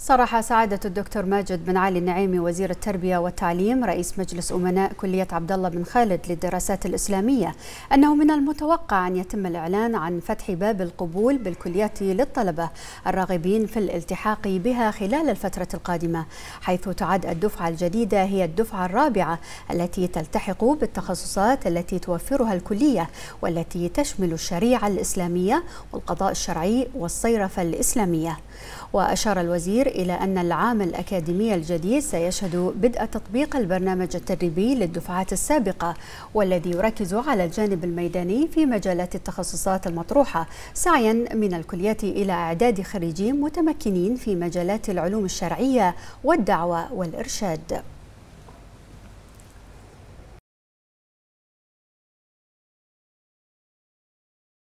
صرح سعادة الدكتور ماجد بن علي النعيمي وزير التربية والتعليم رئيس مجلس أمناء كلية عبد الله بن خالد للدراسات الإسلامية أنه من المتوقع أن يتم الإعلان عن فتح باب القبول بالكليات للطلبة الراغبين في الالتحاق بها خلال الفترة القادمة حيث تعد الدفعة الجديدة هي الدفعة الرابعة التي تلتحق بالتخصصات التي توفرها الكلية والتي تشمل الشريعة الإسلامية والقضاء الشرعي والصيرفة الإسلامية وأشار الوزير إلى أن العام الأكاديمي الجديد سيشهد بدء تطبيق البرنامج التدريبي للدفعات السابقة والذي يركز على الجانب الميداني في مجالات التخصصات المطروحة سعيا من الكليات إلى إعداد خريجين متمكنين في مجالات العلوم الشرعية والدعوة والإرشاد